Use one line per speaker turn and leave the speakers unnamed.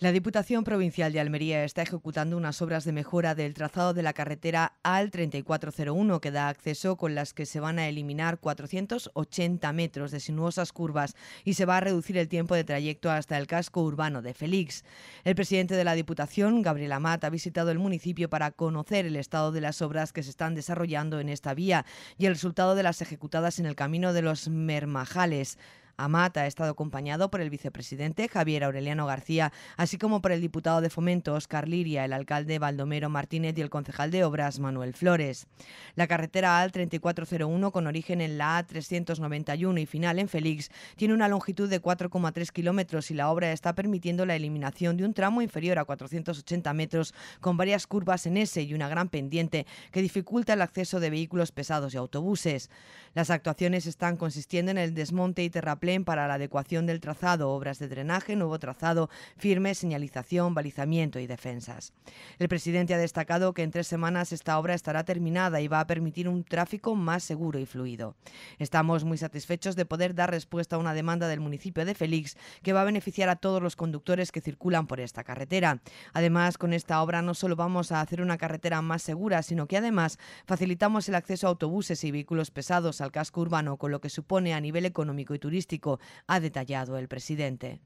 La Diputación Provincial de Almería está ejecutando unas obras de mejora del trazado de la carretera AL 3401 que da acceso con las que se van a eliminar 480 metros de sinuosas curvas y se va a reducir el tiempo de trayecto hasta el casco urbano de Félix. El presidente de la Diputación, Gabriel Amat, ha visitado el municipio para conocer el estado de las obras que se están desarrollando en esta vía y el resultado de las ejecutadas en el camino de los Mermajales. Amata ha estado acompañado por el vicepresidente Javier Aureliano García, así como por el diputado de Fomento Oscar Liria, el alcalde Baldomero Martínez y el concejal de Obras Manuel Flores. La carretera AL 3401, con origen en la A391 y final en Félix, tiene una longitud de 4,3 kilómetros y la obra está permitiendo la eliminación de un tramo inferior a 480 metros con varias curvas en S y una gran pendiente que dificulta el acceso de vehículos pesados y autobuses. Las actuaciones están consistiendo en el desmonte y para la adecuación del trazado, obras de drenaje, nuevo trazado, firme, señalización, balizamiento y defensas. El presidente ha destacado que en tres semanas esta obra estará terminada y va a permitir un tráfico más seguro y fluido. Estamos muy satisfechos de poder dar respuesta a una demanda del municipio de Félix que va a beneficiar a todos los conductores que circulan por esta carretera. Además, con esta obra no solo vamos a hacer una carretera más segura, sino que además facilitamos el acceso a autobuses y vehículos pesados al casco urbano, con lo que supone a nivel económico y turístico ha detallado el presidente.